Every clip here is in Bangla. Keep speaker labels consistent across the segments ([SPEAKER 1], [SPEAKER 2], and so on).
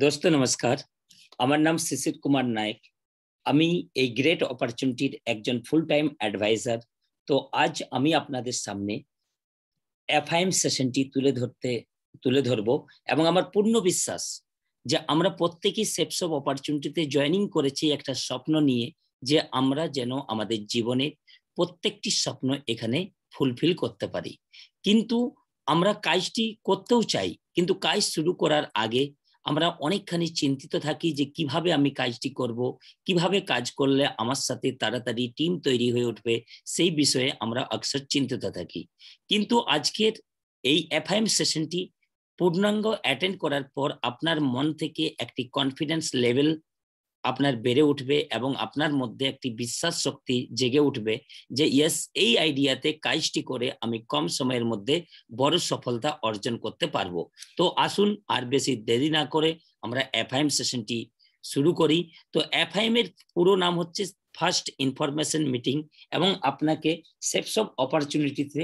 [SPEAKER 1] দোস্ত নমস্কার আমার নাম শিশির কুমার নায়ক আমি এই গ্রেট অপরচুনিটির একজন ফুল টাইম অ্যাডভাইজার তো আজ আমি আপনাদের সামনে এফআইএম সেশনটি তুলে ধরতে তুলে ধরব এবং আমার পূর্ণ বিশ্বাস যে আমরা প্রত্যেকেই সেপস অফ অপরচুনিটিতে জয়নিং করেছি একটা স্বপ্ন নিয়ে যে আমরা যেন আমাদের জীবনের প্রত্যেকটি স্বপ্ন এখানে ফুলফিল করতে পারি কিন্তু আমরা কাজটি করতেও চাই কিন্তু কাজ শুরু করার আগে আমরা অনেকখানি চিন্তিত থাকি যে কিভাবে আমি কাজটি করব কিভাবে কাজ করলে আমার সাথে তাড়াতাড়ি টিম তৈরি হয়ে উঠবে সেই বিষয়ে আমরা অক্সর চিন্তিত থাকি কিন্তু আজকের এই এফআইএম সেশনটি পূর্ণাঙ্গ অ্যাটেন্ড করার পর আপনার মন থেকে একটি কনফিডেন্স লেভেল আপনার বেড়ে উঠবে এবং আপনার মধ্যে একটি বিশ্বাস শক্তি জেগে উঠবে যে ইয়েস এই আইডিয়াতে কাজটি করে আমি কম সময়ের মধ্যে বড় সফলতা অর্জন করতে পারবো তো আসুন আর বেশি দেরি না করে আমরা এফআইএম সেশনটি শুরু করি তো এফআইএম এর পুরো নাম হচ্ছে ফার্স্ট ইনফরমেশন মিটিং এবং আপনাকে সেপস সব অপরচুনিটিতে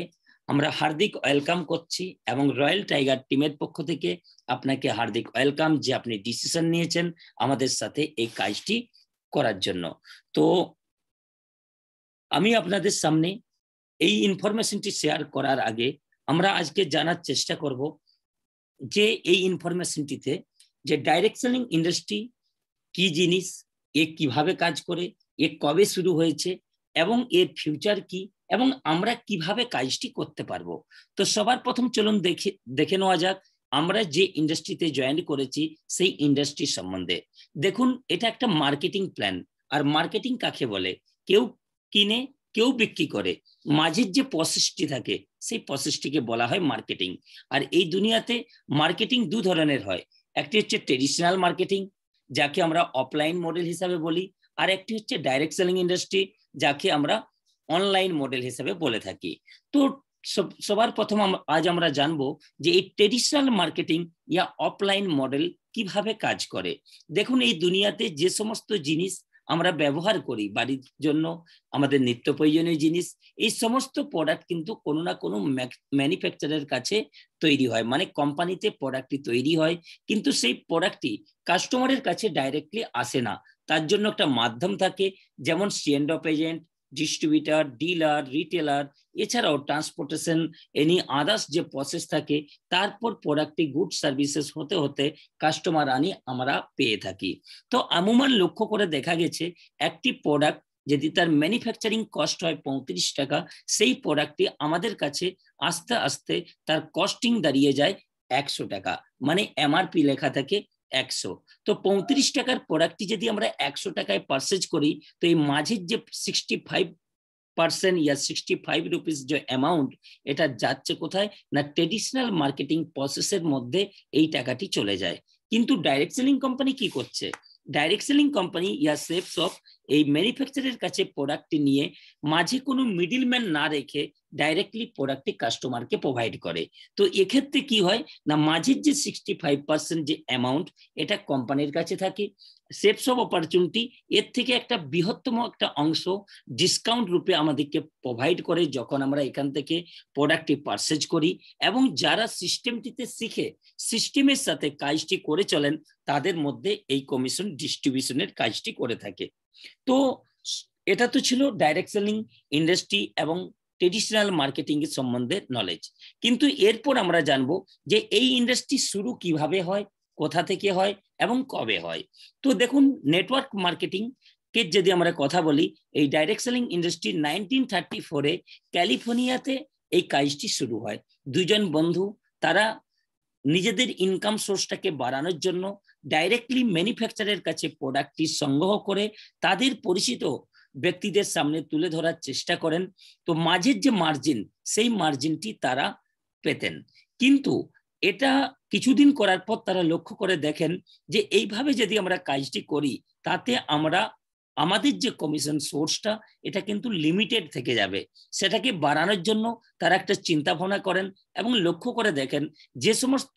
[SPEAKER 1] আমরা হার্দিক ওয়েলকাম করছি এবং রয়্যাল টাইগার টিমের পক্ষ থেকে আপনাকে হার্দিক ওয়েলকাম যে আপনি ডিসিশন নিয়েছেন আমাদের সাথে এই কাজটি করার জন্য তো আমি আপনাদের সামনে এই ইনফরমেশনটি শেয়ার করার আগে আমরা আজকে জানার চেষ্টা করব যে এই ইনফরমেশনটিতে যে ডাইরেকশনিং ইন্ডাস্ট্রি কি জিনিস এ কিভাবে কাজ করে এ কবে শুরু হয়েছে এবং এর ফিউচার কি এবং আমরা কিভাবে কাজটি করতে পারবো তো সবার প্রথম চলুন দেখে দেখে নেওয়া যাক আমরা যে ইন্ডাস্ট্রিতে জয়েন করেছি সেই ইন্ডাস্ট্রি সম্বন্ধে দেখুন এটা একটা মার্কেটিং প্ল্যান আর মার্কেটিং কাকে বলে কেউ কিনে কেউ বিক্রি করে মাঝের যে প্রসেসটি থাকে সেই প্রসেসটিকে বলা হয় মার্কেটিং আর এই দুনিয়াতে মার্কেটিং দু ধরনের হয় একটি হচ্ছে ট্রেডিশনাল মার্কেটিং যাকে আমরা অফলাইন মডেল হিসাবে বলি আর একটি হচ্ছে ডাইরেক্ট সেলিং ইন্ডাস্ট্রি যাকে আমরা অনলাইন মডেল হিসেবে বলে থাকি তো সবার প্রথম আজ আমরা জানবো যে এই ট্রেডিশনাল মার্কেটিং ইয়া অফলাইন মডেল কিভাবে কাজ করে দেখুন এই দুনিয়াতে যে সমস্ত জিনিস আমরা ব্যবহার করি বাড়ির জন্য আমাদের নিত্য প্রয়োজনীয় জিনিস এই সমস্ত প্রোডাক্ট কিন্তু কোনো না কোনো ম্যানুফ্যাকচারের কাছে তৈরি হয় মানে কোম্পানিতে প্রোডাক্টটি তৈরি হয় কিন্তু সেই প্রোডাক্টটি কাস্টমারের কাছে ডাইরেক্টলি আসে না তার জন্য একটা মাধ্যম থাকে যেমন stand of agent distributor dealer retailer এছাড়াও ট্রান্সপোর্টেশন এনি আদার্স যে প্রসেস থাকে তারপর প্রোডাক্টটি গুড সার্ভিসেস হতে হতে কাস্টমার আনি আমরা পেয়ে থাকি তো আমুমান লক্ষ্য করে দেখা গেছে একটি প্রোডাক্ট যদি তার ম্যানুফ্যাকচারিং কস্ট হয় পঁয়ত্রিশ টাকা সেই প্রোডাক্টটি আমাদের কাছে আস্তে আস্তে তার কস্টিং দাঁড়িয়ে যায় একশো টাকা মানে এমআরপি লেখা থাকে একশো তো পঁয়ত্রিশ টাকার প্রোডাক্টটি যদি আমরা একশো টাকায় পারচেজ করি তো এই মাঝের যে সিক্সটি ফাইভ পার্সেন্ট ইয়া সিক্সটি ফাইভ রুপিস যে অ্যামাউন্ট এটা যাচ্ছে কোথায় না ট্রেডিশনাল মার্কেটিং প্রসেসের মধ্যে এই টাকাটি চলে যায় কিন্তু ডাইরেক্ট সেলিং কোম্পানি কি করছে ডাইরেক্ট সেলিং কোম্পানি ইয়া সেফ অফ এই ম্যানুফ্যাকচারের কাছে প্রোডাক্টটি নিয়ে মাঝে কোনো মিডিলম্যান না রেখে ডাইরেক্টলি প্রোডাক্টটি কাস্টমারকে প্রোভাইড করে তো এক্ষেত্রে কি হয় না মাঝের যে সিক্সটি ফাইভ পার্সেন্ট যে অ্যামাউন্ট এটা কোম্পানির কাছে থাকে সেফস অফ অপরচুনিটি এর থেকে একটা বৃহত্তম একটা অংশ ডিসকাউন্ট রূপে আমাদেরকে প্রোভাইড করে যখন আমরা এখান থেকে প্রোডাক্টটি পারচেজ করি এবং যারা সিস্টেমটিতে শিখে সিস্টেমের সাথে কাজটি করে চলেন তাদের মধ্যে এই কমিশন ডিস্ট্রিবিউশনের কাজটি করে থাকে তো এটা তো ছিল ডাইরেক্ট সেলিং ইন্ডাস্ট্রি এবং ট্রেডিশনাল মার্কেটিং এর সম্বন্ধে নলেজ কিন্তু এরপর আমরা জানবো যে এই ইন্ডাস্ট্রি শুরু কিভাবে হয় কোথা থেকে হয় এবং কবে হয় তো দেখুন নেটওয়ার্ক মার্কেটিং কে যদি আমরা কথা বলি এই direct selling industry nineteen thirty ফোরে ক্যালিফোর্নিয়াতে এই কাজটি শুরু হয় দুজন বন্ধু তারা নিজেদের ইনকাম সোর্সটাকে বাড়ানোর জন্য ডাইরেক্টলি ম্যানুফ্যাকচারের কাছে প্রোডাক্টটি সংগ্রহ করে তাদের পরিচিত ব্যক্তিদের সামনে তুলে ধরার চেষ্টা করেন তো মাঝের যে মার্জিন সেই মার্জিনটি তারা পেতেন কিন্তু এটা কিছুদিন করার পর তারা লক্ষ্য করে দেখেন যে এইভাবে যদি আমরা কাজটি করি তাতে আমরা আমাদের যে কমিশন সোর্সটা এটা কিন্তু লিমিটেড থেকে যাবে সেটাকে বাড়ানোর জন্য তারা একটা চিন্তা ভাবনা করেন এবং লক্ষ্য করে দেখেন যে সমস্ত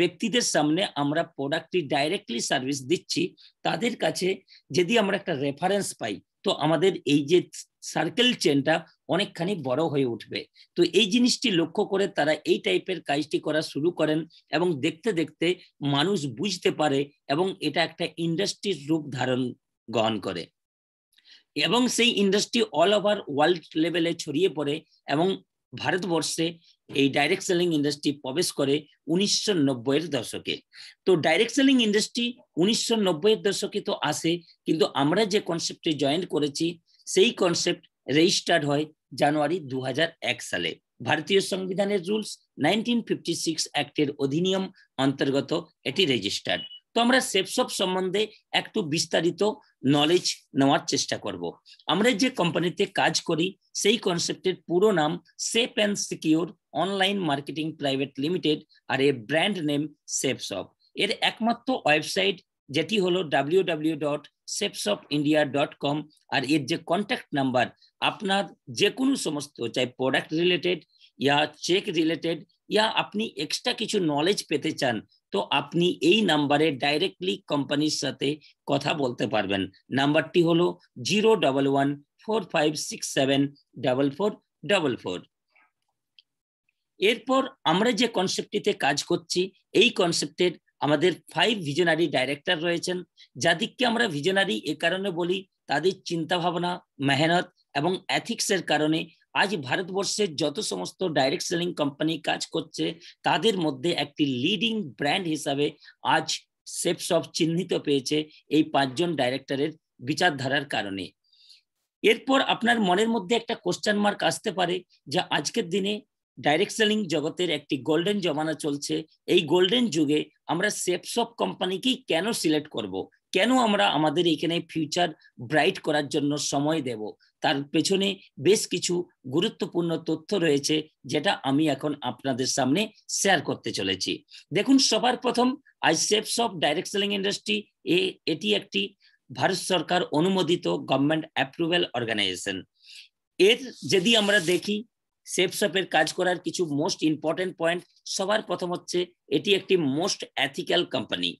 [SPEAKER 1] ব্যক্তিদের সামনে আমরা প্রোডাক্টটি ডাইরেক্টলি সার্ভিস দিচ্ছি তাদের কাছে যদি আমরা একটা রেফারেন্স পাই তো আমাদের এই যে সার্কেল চেনটা অনেকখানি বড় হয়ে উঠবে তো এই জিনিসটি লক্ষ্য করে তারা এই টাইপের কাজটি করা শুরু করেন এবং দেখতে দেখতে মানুষ বুঝতে পারে এবং এটা একটা ইন্ডাস্ট্রির রূপ ধারণ গ্রহণ করে এবং সেই ইন্ডাস্ট্রি অল ওভার ওয়ার্ল্ড লেভেলে ছড়িয়ে পড়ে এবং ভারতবর্ষে এই ডাইরেক্ট সেলিং ইন্ডাস্ট্রি প্রবেশ করে উনিশশো নব্বইয়ের দশকে তো ডাইরেক্ট সেলিং ইন্ডাস্ট্রি উনিশশো নব্বইয়ের দশকে তো আসে কিন্তু আমরা যে কনসেপ্টে জয়েন করেছি সেই কনসেপ্ট রেজিস্টার্ড হয় জানুয়ারি দু সালে ভারতীয় সংবিধানের রুলস নাইনটিন ফিফটি সিক্স অ্যাক্টের অধিনিয়ম অন্তর্গত এটি রেজিস্টার্ড তো আমরা সেপসপ সম্বন্ধে একটু বিস্তারিত নলেজ নেওয়ার চেষ্টা করব আমরা যে কোম্পানিতে কাজ করি সেই কনসেপ্টের পুরো নাম safe and secure online marketing private limited আর এর ব্র্যান্ড নেম সেপসপ এর একমাত্র ওয়েবসাইট যেটি হলো W W dot Safeshop India dot com আর এর যে কন্ট্যাক্ট নাম্বার আপনার যে কোনো সমস্ত চাই প্রোডাক্ট রিলেটেড ইয়া চেক রিলেটেড ইয়া আপনি এক্সট্রা কিছু নলেজ পেতে চান তো আপনি এই নাম্বারে ডাইরেক্টলি কোম্পানির সাথে কথা বলতে পারবেন নাম্বারটি হলো zero double one four five six seven double four double four এরপর আমরা যে কনসেপ্টটিতে কাজ করছি এই কনসেপ্টের আমাদের ফাইভ ভিজনারি ডাইরেক্টর রয়েছেন যাদেরকে আমরা ভিজনারি এ কারণে বলি তাদের চিন্তাভাবনা মেহনত এবং অ্যাথিক্সের কারণে আজ ভারতবর্ষের যত সমস্ত ডাইরেক্ট সেলিং কোম্পানি কাজ করছে তাদের মধ্যে একটি লিডিং ব্র্যান্ড হিসাবে আজ সেপসব চিহ্নিত পেয়েছে এই পাঁচজন ডাইরেক্টরের বিচারধারার কারণে এরপর আপনার মনের মধ্যে একটা কোশ্চেন মার্ক আসতে পারে যে আজকের দিনে ডাইরেক্ট সেলিং জগতের একটি গোল্ডেন জমানা চলছে এই গোল্ডেন যুগে আমরা সেপসপ কোম্পানিকেই কেন সিলেক্ট করব। কেন আমরা আমাদের এখানে ফিউচার ব্রাইট করার জন্য সময় দেব তার পেছনে বেশ কিছু গুরুত্বপূর্ণ তথ্য রয়েছে যেটা আমি এখন আপনাদের সামনে শেয়ার করতে চলেছি দেখুন সবার প্রথম আই Safeshop of direct selling industry এ এটি একটি ভারত সরকার অনুমোদিত গভর্নমেন্ট অ্যাপ্রুভেল অর্গানাইজেশন এর যদি আমরা দেখি শপের কাজ করার কিছু মোস্ট ইম্পর্টেন্ট পয়েন্ট সবার প্রথম হচ্ছে এটি একটি মোস্ট এথিক্যাল কোম্পানি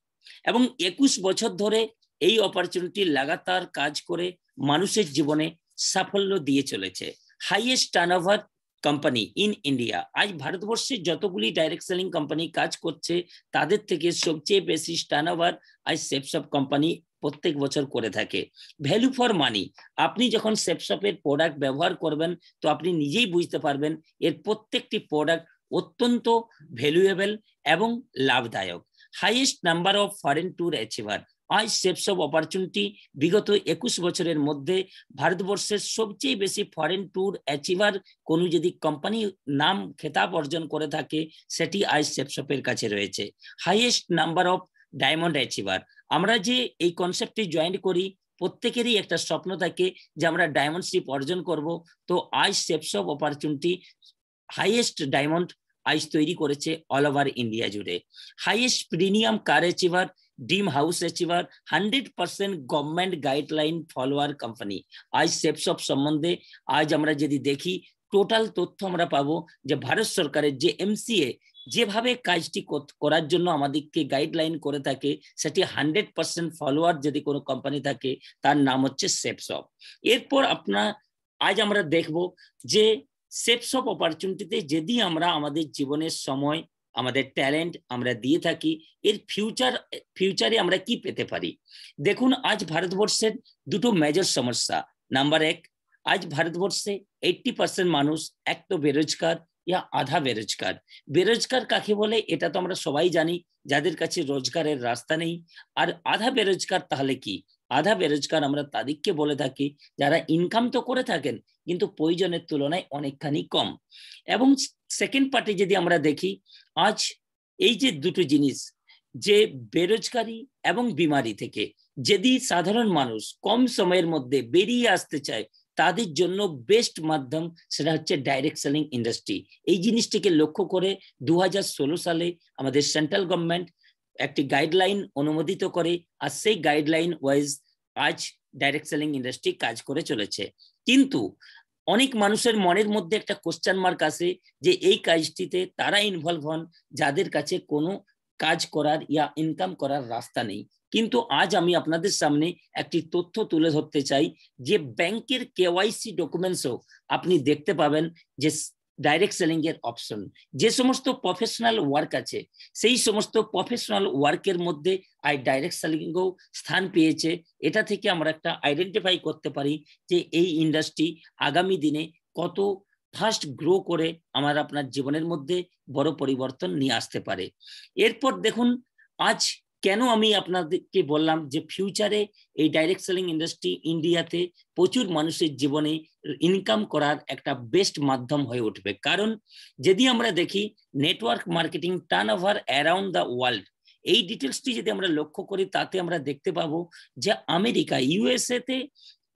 [SPEAKER 1] এবং একুশ বছর ধরে এই অপরচুনিটি লাগাতার কাজ করে মানুষের জীবনে সাফল্য দিয়ে চলেছে highest turnover company in India আজ ভারতবর্ষে যতগুলি ডাইরেক্ট সেলিং কোম্পানি কাজ করছে তাদের থেকে সবচেয়ে বেশি টার্নওভার আজ সেপসপ কোম্পানি প্রত্যেক বছর করে থাকে ভ্যালু ফর মানি আপনি যখন সেপসপের প্রোডাক্ট ব্যবহার করবেন তো আপনি নিজেই বুঝতে পারবেন এর প্রত্যেকটি প্রোডাক্ট অত্যন্ত ভ্যালুয়েবল এবং লাভদায়ক highest number of foreign tour achiever আই সেপস অব অপরচুনিটি বিগত একুশ বছরের মধ্যে ভারতবর্ষের সবচেয়ে বেশি ফরেন ট্যুর অ্যাচিভার কোনো যদি কোম্পানি নাম খেতাব অর্জন করে থাকে সেটি আই সেপসপের কাছে রয়েছে highest number of diamond achiever আমরা যে এই কনসেপ্টটি জয়েন করি প্রত্যেকেরই একটা স্বপ্ন থাকে যে আমরা ডায়মন্ড শিপ অর্জন করব তো আই Safeshop of opportunity highest diamond আইস তৈরি করেছে অল ওভার ইন্ডিয়া জুড়ে highest premium car achiever dream house achiever hundred percent government guideline follower company আজ সেপসপ সম্বন্ধে আজ আমরা যদি দেখি টোটাল তথ্য আমরা পাবো যে ভারত সরকারের যে এমসিএ যেভাবে কাজটি করার জন্য আমাদেরকে গাইডলাইন করে থাকে সেটি হান্ড্রেড পার্সেন্ট ফলোয়ার যদি কোনো কোম্পানি থাকে তার নাম হচ্ছে সেপসপ এরপর আপনার আজ আমরা দেখব যে সেপসপ অপরচুনিটিতে যদি আমরা আমাদের জীবনের সময় আমাদের ট্যালেন্ট আমরা দিয়ে থাকি এর ফিউচার ফিউচারে আমরা কি পেতে পারি দেখুন আজ ভারতবর্ষের দুটো মেজর সমস্যা নাম্বার এক আজ ভারতবর্ষে এইট্টি পার্সেন্ট মানুষ এক তো বেরোজগার ইয়া আধা বেরোজগার বেরোজগার কাকে বলে এটা তো আমরা সবাই জানি যাদের কাছে রোজগারের রাস্তা নেই আর আধা বেরোজগার তাহলে কি আধা বেরোজগার আমরা তাদেরকে বলে থাকি যারা ইনকাম তো করে থাকেন কিন্তু প্রয়োজনের তুলনায় অনেকখানি কম এবং সেকেন্ড পার্টি যদি আমরা দেখি আজ এই যে দুটো জিনিস যে বেরোজগারি এবং বিমারি থেকে যদি সাধারণ মানুষ কম সময়ের মধ্যে বেরিয়ে আসতে চায় তাদের জন্য বেস্ট মাধ্যম সেটা হচ্ছে ডাইরেক্ট সেলিং ইন্ডাস্ট্রি এই জিনিসটিকে লক্ষ্য করে দু সালে আমাদের সেন্ট্রাল গভর্নমেন্ট একটি গাইডলাইন অনুমোদিত করে আর সেই গাইডলাইন ওয়াইজ আজ ডাইরেক্ট সেলিং ইন্ডাস্ট্রি কাজ করে চলেছে কিন্তু অনেক মানুষের মনের মধ্যে একটা কোশ্চেন মার্ক আসে যে এই কাজটিতে তারা ইনভলভ হন যাদের কাছে কোনো কাজ করার ইয়া ইনকাম করার রাস্তা নেই কিন্তু আজ আমি আপনাদের সামনে একটি তথ্য তুলে ধরতে চাই যে ব্যাংকের কেওয়াইসি ডকুমেন্টসও আপনি দেখতে পাবেন যে ডাইরেক্ট সেলিং এর অপশন যে সমস্ত প্রফেশনাল ওয়ার্ক আছে সেই সমস্ত প্রফেশনাল ওয়ার্কের মধ্যে আই ডাইরেক্ট সেলিংও স্থান পেয়েছে এটা থেকে আমরা একটা আইডেন্টিফাই করতে পারি যে এই ইন্ডাস্ট্রি আগামী দিনে কত ফাস্ট গ্রো করে আমার আপনার জীবনের মধ্যে বড় পরিবর্তন নিয়ে আসতে পারে এরপর দেখুন আজ কেন আমি আপনাদেরকে বললাম যে ফিউচারে এই ডাইরেক্ট সেলিং ইন্ডাস্ট্রি ইন্ডিয়াতে প্রচুর মানুষের জীবনে ইনকাম করার একটা বেস্ট মাধ্যম হয়ে উঠবে কারণ যদি আমরা দেখি network marketing turn over around the world এই ডিটেলসটি যদি আমরা লক্ষ্য করি তাতে আমরা দেখতে পাবো যে আমেরিকা ইউএসএ তে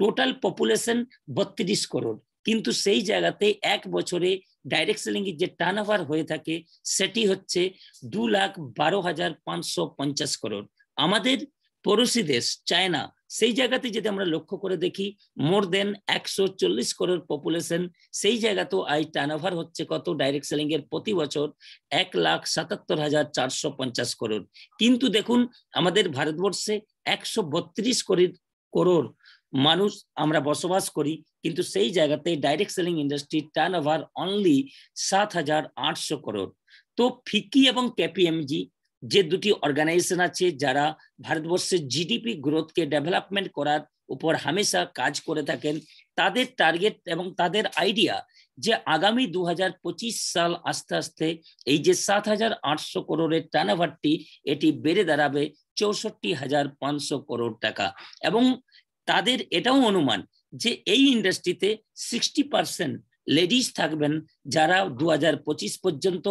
[SPEAKER 1] টোটাল পপুলেশন বত্রিশ করোড় কিন্তু সেই জায়গাতে এক বছরে ডাইরেক্ট সেলিং এর যে টার্ন ওভার হয়ে থাকে সেটি হচ্ছে দু লাখ বারো হাজার পাঁচশো পঞ্চাশ করোড় আমাদের পড়োশী দেশ চায়না সেই জায়গাতে যদি আমরা লক্ষ্য করে দেখি মোর দেন একশো চল্লিশ করোর পপুলেশন সেই জায়গাতেও আই টার্নওভার হচ্ছে কত ডাইরেক্ট সেলিং এর প্রতি বছর এক লাখ সাতাত্তর হাজার চারশো পঞ্চাশ করোড় কিন্তু দেখুন আমাদের ভারতবর্ষে একশো বত্রিশ কোটি করোড় মানুষ আমরা বসবাস করি কিন্তু সেই জায়গাতে direct selling industry turn over only সাত হাজার আটশো করোড় তো ফিকি এবং কেপিএমজি যে দুটি অর্গানাইজেশন আছে যারা ভারতবর্ষের জিডিপি গ্রোথকে ডেভেলপমেন্ট করার উপর হামেশা কাজ করে থাকেন তাদের টার্গেট এবং তাদের আইডিয়া যে আগামী দু সাল আস্তে আস্তে এই যে সাত হাজার আটশো করোড়ের টার্ন এটি বেড়ে দাঁড়াবে চৌষট্টি হাজার পাঁচশো করোড় টাকা এবং তাদের এটাও অনুমান যে এই ইন্ডাস্ট্রিতে সিক্সটি পার্সেন্ট লেডিস থাকবেন যারা দু পর্যন্ত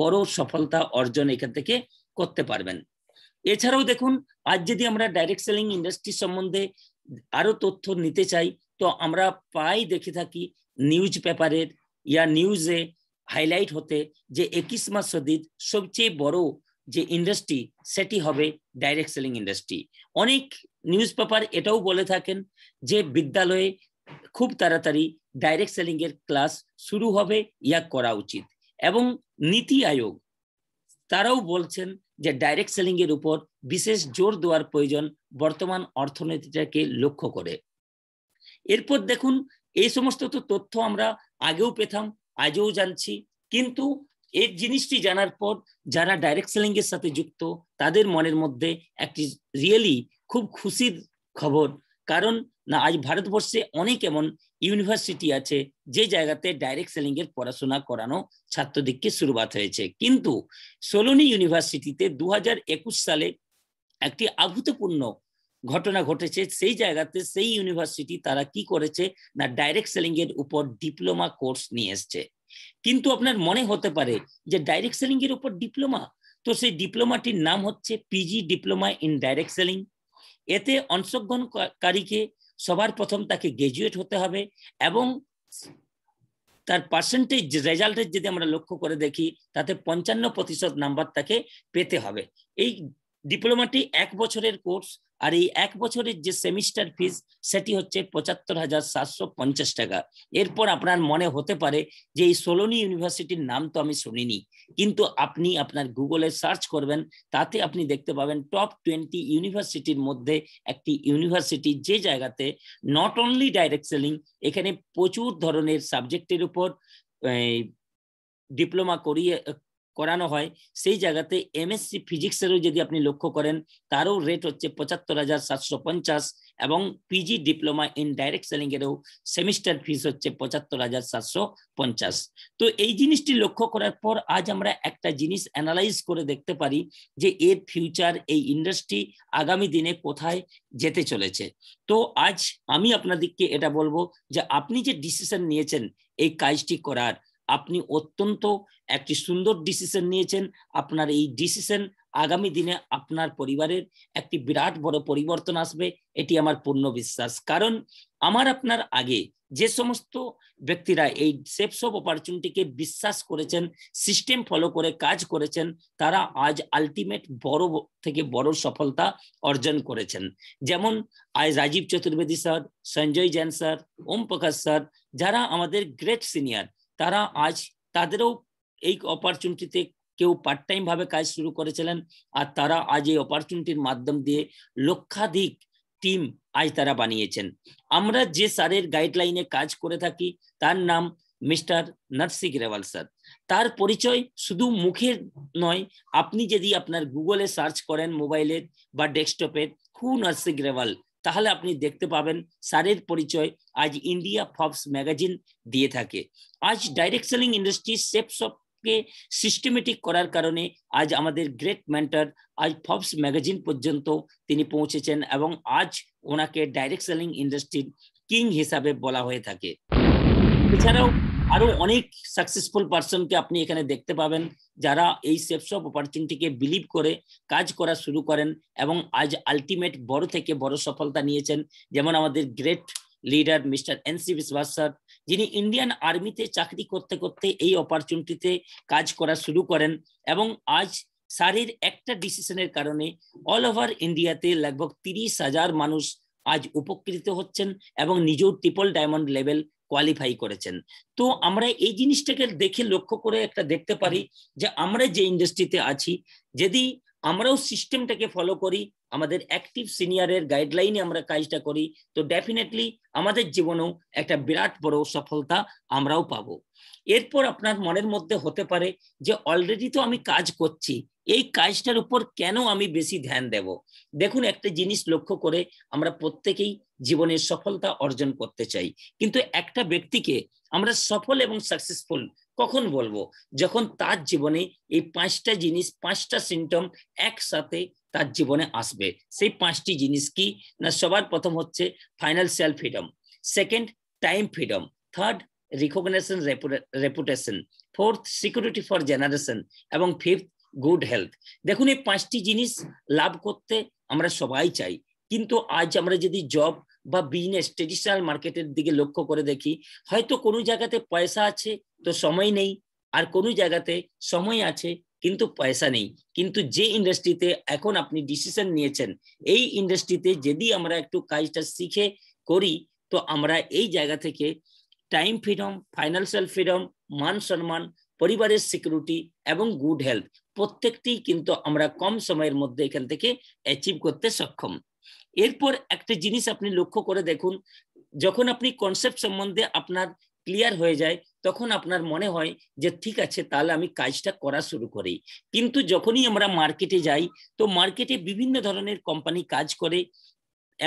[SPEAKER 1] বড় সফলতা অর্জন এখান থেকে করতে পারবেন এছাড়াও দেখুন আজ যদি আমরা ডাইরেক্ট সেলিং ইন্ডাস্ট্রি সম্বন্ধে আরো তথ্য নিতে চাই তো আমরা প্রায় দেখে থাকি নিউজ পেপারের ইয়া নিউজে হাইলাইট হতে যে একিশ মাস সদিত সবচেয়ে বড় যে ইন্ডাস্ট্রি সেটি হবে ডাইরেক্ট সেলিং ইন্ডাস্ট্রি অনেক নিউজ পেপার এটাও বলে থাকেন যে বিদ্যালয়ে খুব তাড়াতাড়ি ডাইরেক্ট সেলিং এর ক্লাস শুরু হবে ইয়া করা উচিত এবং নীতি আয়োগ তারাও বলছেন যে ডাইরেক্ট সেলিং এর উপর বিশেষ জোর দেওয়ার প্রয়োজন বর্তমান অর্থনীতিটাকে লক্ষ্য করে এরপর দেখুন এই সমস্ত তো তথ্য আমরা আগেও পেতাম আজও জানছি কিন্তু এই জিনিসটি জানার পর যারা ডাইরেক্ট সেলিং এর সাথে যুক্ত তাদের মনের মধ্যে একটি রিয়েলি খুব খুশির খবর কারণ না আজ ভারতবর্ষে অনেক এমন ইউনিভার্সিটি আছে যে জায়গাতে ডাইরেক্ট সেলিং এর পড়াশোনা করানো ছাত্রদিককে শুরুবাত হয়েছে কিন্তু সোলনি ইউনিভার্সিটিতে দু সালে একটি আভূতপূর্ণ ঘটনা ঘটেছে সেই জায়গাতে সেই ইউনিভার্সিটি তারা কি করেছে না ডাইরেক্ট সেলিং এর উপর ডিপ্লোমা কোর্স নিয়ে এসছে কিন্তু আপনার মনে হতে পারে যে ডাইরেক্ট সেলিং এর উপর ডিপ্লোমা তো সেই ডিপ্লোমাটির নাম হচ্ছে PG diploma in direct selling এতে অংশগ্রহণকারীকে সবার প্রথম তাকে গ্রাজুয়েট হতে হবে এবং তার পার্সেন্টেজ রেজাল্টের যদি আমরা লক্ষ্য করে দেখি তাতে পঞ্চান্ন প্রতিশত নাম্বার তাকে পেতে হবে এই ডিপ্লোমাটি এক বছরের কোর্স আর এই এক বছরের যে সেমিস্টার ফিজ সেটি হচ্ছে পঁচাত্তর হাজার সাতশো পঞ্চাশ টাকা এরপর আপনার মনে হতে পারে যে এই সোলোনি ইউনিভার্সিটির নাম তো আমি শুনিনি কিন্তু আপনি আপনার গুগলে সার্চ করবেন তাতে আপনি দেখতে পাবেন টপ টোয়েন্টি ইউনিভার্সিটির মধ্যে একটি ইউনিভার্সিটি যে জায়গাতে নট অনলি ডাইরেক্ট সেলিং এখানে প্রচুর ধরনের সাবজেক্টের উপর ডিপ্লোমা করিয়ে করানো হয় সেই জায়গাতে এমএসসি ফিজিক্সেরও যদি আপনি লক্ষ্য করেন তারও রেট হচ্ছে পঁচাত্তর হাজার সাতশো পঞ্চাশ এবং PG diploma in direct selling এরও সেমিস্টার ফিস হচ্ছে পঁচাত্তর হাজার সাতশো পঞ্চাশ তো এই জিনিসটি লক্ষ্য করার পর আজ আমরা একটা জিনিস অ্যানালাইজ করে দেখতে পারি যে এর ফিউচার এই ইন্ডাস্ট্রি আগামী দিনে কোথায় যেতে চলেছে তো আজ আমি আপনাদেরকে এটা বলবো যে আপনি যে ডিসিশন নিয়েছেন এই কাজটি করার আপনি অত্যন্ত একটি সুন্দর ডিসিশন নিয়েছেন আপনার এই ডিসিশন আগামী দিনে আপনার পরিবারের একটি বিরাট বড় পরিবর্তন আসবে এটি আমার পূর্ণ বিশ্বাস কারণ আমার আপনার আগে যে সমস্ত ব্যক্তিরা এই সেফস অফ অপরচুনিটিকে বিশ্বাস করেছেন সিস্টেম ফলো করে কাজ করেছেন তারা আজ আলটিমেট বড় থেকে বড় সফলতা অর্জন করেছেন যেমন আজ Rajiv Chaturvedi sir Sanjay Jain sir Om Prakash sir যারা আমাদের গ্রেট সিনিয়র তারা আজ তাদেরও এই অপরচুনিটিতে কেউ পার্ট টাইম ভাবে কাজ শুরু করেছিলেন আর তারা আজ এই অপরচুনিটির মাধ্যম দিয়ে লক্ষাধিক টিম আজ তারা বানিয়েছেন আমরা যে স্যারের গাইডলাইনে কাজ করে থাকি তার নাম মিস্টার নরসিক রেওয়াল স্যার তার পরিচয় শুধু মুখের নয় আপনি যদি আপনার গুগলে সার্চ করেন মোবাইলের বা ডেস্কটপের হু নরসিক রেওয়াল তাহলে আপনি দেখতে পাবেন সারের পরিচয় আজ ইন্ডিয়া ফবস ম্যাগাজিন দিয়ে থাকে আজ direct selling industry Safeshop of কে সিস্টেমেটিক করার কারণে আজ আমাদের গ্রেট মেন্টার আজ ফবস ম্যাগাজিন পর্যন্ত তিনি পৌঁছেছেন এবং আজ ওনাকে ডাইরেক্ট সেলিং ইন্ডাস্ট্রির কিং হিসাবে বলা হয়ে থাকে এছাড়াও আরো অনেক সাকসেসফুল কে আপনি এখানে দেখতে পাবেন যারা এই সেফস অফ অপরচুনিটিকে বিলিভ করে কাজ করা শুরু করেন এবং আজ আলটিমেট বড় থেকে বড় সফলতা নিয়েছেন যেমন আমাদের great leader mister N C Biswas sir যিনি ইন্ডিয়ান আর্মিতে চাকরি করতে করতে এই অপরচুনিটিতে কাজ করা শুরু করেন এবং আজ সারির একটা ডিসিশনের কারণে অল ওভার ইন্ডিয়াতে লগভগ তিরিশ হাজার মানুষ আজ উপকৃত হচ্ছেন এবং নিজেও ট্রিপল ডায়মন্ড লেভেল কোয়ালিফাই করেছেন তো আমরা এই জিনিসটাকে দেখে লক্ষ্য করে একটা দেখতে পারি যে আমরা যে ইন্ডাস্ট্রিতে আছি যদি আমরাও সিস্টেমটাকে ফলো করি আমাদের অ্যাক্টিভ সিনিয়রের গাইডলাইনে আমরা কাজটা করি তো ডেফিনেটলি আমাদের জীবনেও একটা বিরাট বড় সফলতা আমরাও পাব এরপর আপনার মনের মধ্যে হতে পারে যে অলরেডি তো আমি কাজ করছি এই কাজটার উপর কেন আমি বেশি ধ্যান দেব দেখুন একটা জিনিস লক্ষ্য করে আমরা প্রত্যেকেই জীবনের সফলতা অর্জন করতে চাই কিন্তু একটা ব্যক্তিকে আমরা সফল এবং সাকসেসফুল কখন বলবো যখন তার জীবনে এই পাঁচটা জিনিস পাঁচটা সিমটম একসাথে তার জীবনে আসবে সেই পাঁচটি জিনিস কি না সবার প্রথম হচ্ছে financial freedom second time freedom third recognition reputation fourth security for generation এবং ফিফথ গুড হেলথ দেখুন এই পাঁচটি জিনিস লাভ করতে আমরা সবাই চাই কিন্তু আজ আমরা যদি জব বা বিজনেস ট্রেডিশনাল মার্কেটের দিকে লক্ষ্য করে দেখি হয়তো কোনো জায়গাতে পয়সা আছে তো সময় নেই আর কোনো জায়গাতে সময় আছে কিন্তু পয়সা নেই কিন্তু যে ইন্ডাস্ট্রিতে এখন আপনি ডিসিশন নিয়েছেন এই ইন্ডাস্ট্রিতে যদি আমরা একটু কাজটা শিখে করি তো আমরা এই জায়গা থেকে টাইম ফ্রিডম ফাইন্যান্সিয়াল ফ্রিডম মান সম্মান পরিবারের সিকিউরিটি এবং গুড হেলথ প্রত্যেকটি কিন্তু আমরা কম সময়ের মধ্যে এখান থেকে অ্যাচিভ করতে সক্ষম এরপর একটা জিনিস আপনি লক্ষ্য করে দেখুন যখন আপনি কনসেপ্ট সম্বন্ধে আপনার ক্লিয়ার হয়ে যায় তখন আপনার মনে হয় যে ঠিক আছে তাহলে আমি কাজটা করা শুরু করি কিন্তু যখনই আমরা মার্কেটে যাই তো মার্কেটে বিভিন্ন ধরনের কোম্পানি কাজ করে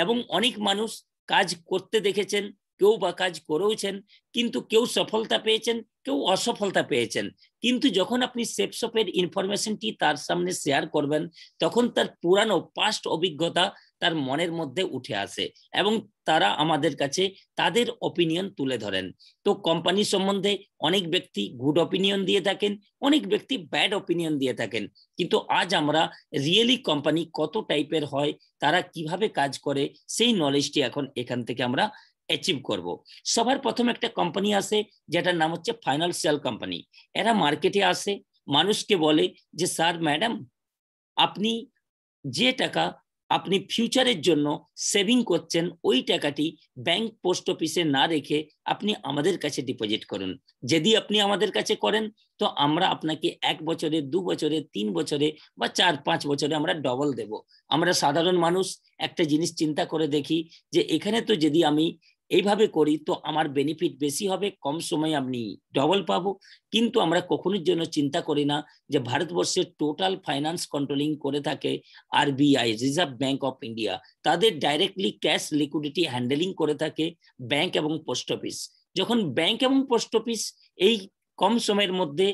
[SPEAKER 1] এবং অনেক মানুষ কাজ করতে দেখেছেন কেউ বা কাজ করেওছেন কিন্তু কেউ সফলতা পেয়েছেন কেউ অসফলতা পেয়েছেন কিন্তু যখন আপনি সেপসপের ইনফরমেশনটি তার সামনে শেয়ার করবেন তখন তার পুরানো পাস্ট অভিজ্ঞতা তার মনের মধ্যে উঠে আসে এবং তারা আমাদের কাছে তাদের অপিনিয়ন তুলে ধরেন তো কোম্পানি সম্বন্ধে অনেক ব্যক্তি গুড অপিনিয়ন দিয়ে থাকেন অনেক ব্যক্তি ব্যাড অপিনিয়ন দিয়ে থাকেন কিন্তু আজ আমরা রিয়েলি কোম্পানি কত টাইপের হয় তারা কিভাবে কাজ করে সেই নলেজটি এখন এখান থেকে আমরা অ্যাচিভ করব সবার প্রথম একটা কোম্পানি আছে যেটার নাম হচ্ছে ফাইন্যান্সিয়াল কোম্পানি এরা মার্কেটে আসে মানুষকে বলে যে স্যার ম্যাডাম আপনি যে টাকা আপনি ফিউচারের জন্য সেভিং করছেন ওই টাকাটি ব্যাংক পোস্ট অফিসে না রেখে আপনি আমাদের কাছে ডিপোজিট করুন যদি আপনি আমাদের কাছে করেন তো আমরা আপনাকে এক বছরে দু বছরে তিন বছরে বা চার পাঁচ বছরে আমরা ডবল দেব আমরা সাধারণ মানুষ একটা জিনিস চিন্তা করে দেখি যে এখানে তো যদি আমি এইভাবে করি তো আমার বেনিফিট বেশি হবে কম সময়ে আপনি ডবল পাবো কিন্তু আমরা কখনোর জন্য চিন্তা করি না যে ভারতবর্ষের টোটাল ফাইন্যান্স কন্ট্রোলিং করে থাকে RBI reserve bank of India তাদের ডাইরেক্টলি ক্যাশ লিকুইডিটি হ্যান্ডেলিং করে থাকে ব্যাংক এবং পোস্ট অফিস যখন ব্যাংক এবং পোস্ট অফিস এই কম সময়ের মধ্যে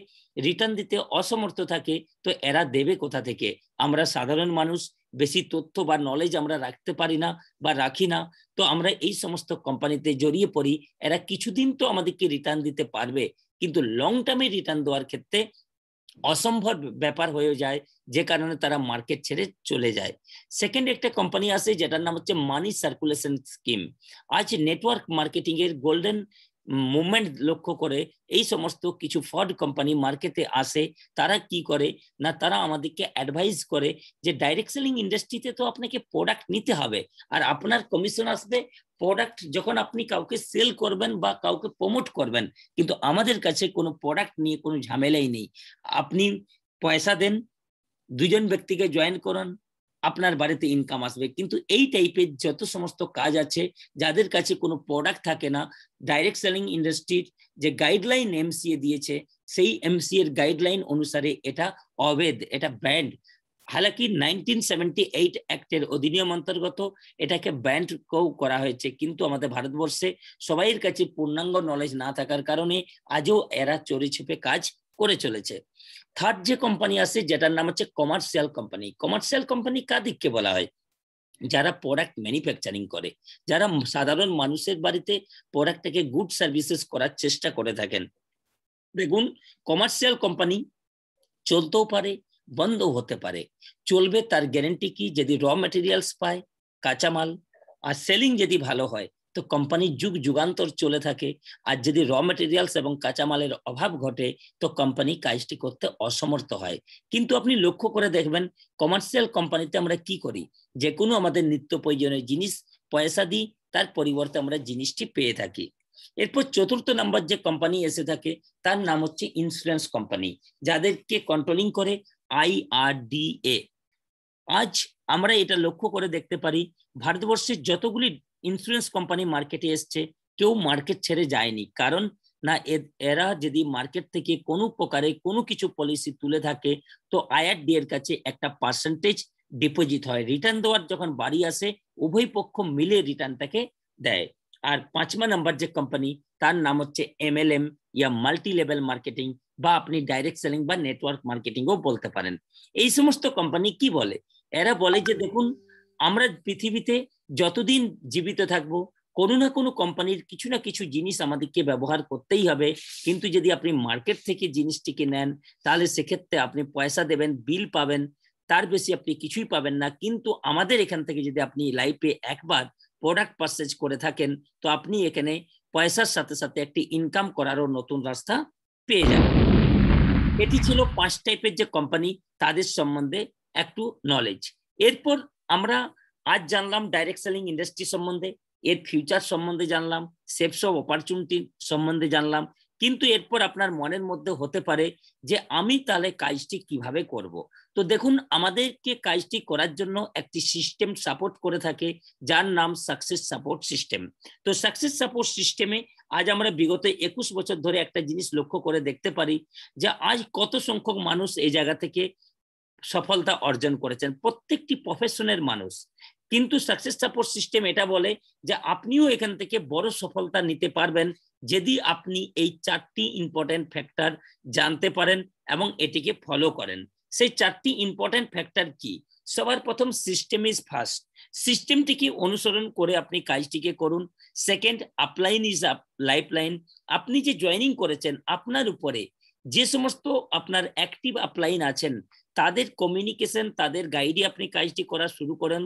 [SPEAKER 1] রিটার্ন দিতে অসমর্থ থাকে তো এরা দেবে কোথা থেকে আমরা সাধারণ মানুষ বেশি তথ্য বা নলেজ আমরা রাখতে পারি না বা রাখি না তো আমরা এই সমস্ত কোম্পানিতে জড়িয়ে পড়ি এরা কিছুদিন তো আমাদেরকে রিটার্ন দিতে পারবে কিন্তু লং টার্মে রিটার্ন দেওয়ার ক্ষেত্রে অসম্ভব ব্যাপার হয়ে যায় যে কারণে তারা মার্কেট ছেড়ে চলে যায় সেকেন্ড একটা কোম্পানি আছে যেটার নাম হচ্ছে মানি সার্কুলেশন স্কিম আজ নেটওয়ার্ক মার্কেটিং এর গোল্ডেন মুভমেন্ট লক্ষ্য করে এই সমস্ত কিছু ফ্রড কোম্পানি মার্কেটে আসে তারা কি করে না তারা আমাদেরকে অ্যাডভাইস করে যে ডাইরেক্ট সেলিং ইন্ডাস্ট্রিতে তো আপনাকে প্রোডাক্ট নিতে হবে আর আপনার কমিশন আসবে প্রোডাক্ট যখন আপনি কাউকে সেল করবেন বা কাউকে প্রমোট করবেন কিন্তু আমাদের কাছে কোনো প্রোডাক্ট নিয়ে কোনো ঝামেলাই নেই আপনি পয়সা দেন দুজন ব্যক্তিকে জয়েন করুন আপনার বাড়িতে ইনকাম আসবে কিন্তু এই টাইপের যত সমস্ত কাজ আছে যাদের কাছে কোনো প্রোডাক্ট থাকে না ডাইরেক্ট সেলিং ইন্ডাস্ট্রির যে গাইডলাইন এমসিএ দিয়েছে সেই এমসি এর গাইডলাইন অনুসারে এটা অবেদ এটা ব্যান্ড হালাকি নাইনটিন সেভেন্টি এইট অ্যাক্টের অধিনিয়ম অন্তর্গত এটাকে ব্যান্ড করা হয়েছে কিন্তু আমাদের ভারতবর্ষে সবাইয়ের কাছে পূর্ণাঙ্গ নলেজ না থাকার কারণে আজও এরা চড়ে ছেপে কাজ করে চলেছে থার্ড যে কোম্পানি আছে যেটার নাম হচ্ছে কমার্শিয়াল কোম্পানি কমার্শিয়াল কোম্পানি কাদিককে বলা হয় যারা প্রোডাক্ট ম্যানুফ্যাকচারিং করে যারা সাধারণ মানুষের বাড়িতে প্রোডাক্টটাকে গুড সার্ভিসেস করার চেষ্টা করে থাকেন দেখুন কমার্শিয়াল কোম্পানি চলতেও পারে বন্ধও হতে পারে চলবে তার গ্যারেন্টি কি যদি র মেটেরিয়ালস পায় কাঁচামাল আর সেলিং যদি ভালো হয় তো কোম্পানির যুগ যুগান্তর চলে থাকে আর যদি র মেটেরিয়ালস এবং কাঁচামালের অভাব ঘটে তো কোম্পানি কাজটি করতে অসমর্থ হয় কিন্তু আপনি লক্ষ্য করে দেখবেন কমার্শিয়াল কোম্পানিতে আমরা কি করি যে কোনো আমাদের নিত্য প্রয়োজনীয় জিনিস পয়সা দিই তার পরিবর্তে আমরা জিনিসটি পেয়ে থাকি এরপর চতুর্থ নাম্বার যে কোম্পানি এসে থাকে তার নাম হচ্ছে ইন্স্যুরেন্স কোম্পানি যাদেরকে কন্ট্রোলিং করে আইআরডিএ আজ আমরা এটা লক্ষ্য করে দেখতে পারি ভারতবর্ষের যতগুলি ইন্স্যুরেন্স কোম্পানি মার্কেটে এসছে কেউ মার্কেট ছেড়ে যায়নি কারণ না এরা যদি মার্কেট থেকে কোনো প্রকারে কোনো কিছু পলিসি তুলে থাকে তো আইআরডি এর কাছে একটা পার্সেন্টেজ ডিপোজিট হয় রিটার্ন দেওয়ার যখন বাড়ি আসে উভয় পক্ষ মিলে রিটার্নটাকে দেয় আর পাঁচমা নাম্বার যে কোম্পানি তার নাম হচ্ছে এম এম ইয়া মাল্টি লেভেল মার্কেটিং বা আপনি ডাইরেক্ট সেলিং বা নেটওয়ার্ক মার্কেটিংও বলতে পারেন এই সমস্ত কোম্পানি কি বলে এরা বলে যে দেখুন আমরা পৃথিবীতে যতদিন জীবিত থাকব কোনো না কোনো কোম্পানির কিছু না কিছু জিনিস আমাদেরকে ব্যবহার করতেই হবে কিন্তু যদি আপনি মার্কেট থেকে জিনিসটিকে নেন তাহলে সেক্ষেত্রে আপনি পয়সা দেবেন বিল পাবেন তার বেশি আপনি কিছুই পাবেন না কিন্তু আমাদের এখান থেকে যদি আপনি লাইফে একবার প্রোডাক্ট পারচেজ করে থাকেন তো আপনি এখানে পয়সার সাথে সাথে একটি ইনকাম করারও নতুন রাস্তা পেয়ে যাবেন এটি ছিল পাঁচ টাইপের যে কোম্পানি তাদের সম্বন্ধে একটু নলেজ এরপর আমরা আজ জানলাম ডাইরেক্ট সেলিং ইন্ডাস্ট্রি সম্বন্ধে এর ফিউচার সম্বন্ধে জানলাম সেফস অফ অপরচুনিটি সম্বন্ধে জানলাম কিন্তু এরপর আপনার মনের মধ্যে হতে পারে যে আমি তাহলে কাজটি কিভাবে করব। তো দেখুন আমাদেরকে কাজটি করার জন্য একটি সিস্টেম সাপোর্ট করে থাকে যার নাম সাকসেস সাপোর্ট সিস্টেম তো সাকসেস সাপোর্ট সিস্টেমে আজ আমরা বিগত একুশ বছর ধরে একটা জিনিস লক্ষ্য করে দেখতে পারি যে আজ কত সংখ্যক মানুষ এই জায়গা থেকে সফলতা অর্জন করেছেন প্রত্যেকটি প্রফেশনের মানুষ কিন্তু সাকসেস সাপোর্ট সিস্টেম এটা বলে যে আপনিও এখান থেকে বড় সফলতা নিতে পারবেন যদি আপনি এই চারটি ইম্পর্টেন্ট ফ্যাক্টর জানতে পারেন এবং এটিকে ফলো করেন সেই চারটি ইম্পর্টেন্ট ফ্যাক্টর কি সবার প্রথম সিস্টেম ইজ ফার্স্ট সিস্টেমটিকে অনুসরণ করে আপনি কাজটিকে করুন second upline is life line আপনি যে জয়নিং করেছেন আপনার উপরে যে সমস্ত আপনার অ্যাক্টিভ আপলাইন আছেন তাদের কমিউনিকেশন তাদের গাইডে আপনি কাজটি করা শুরু করেন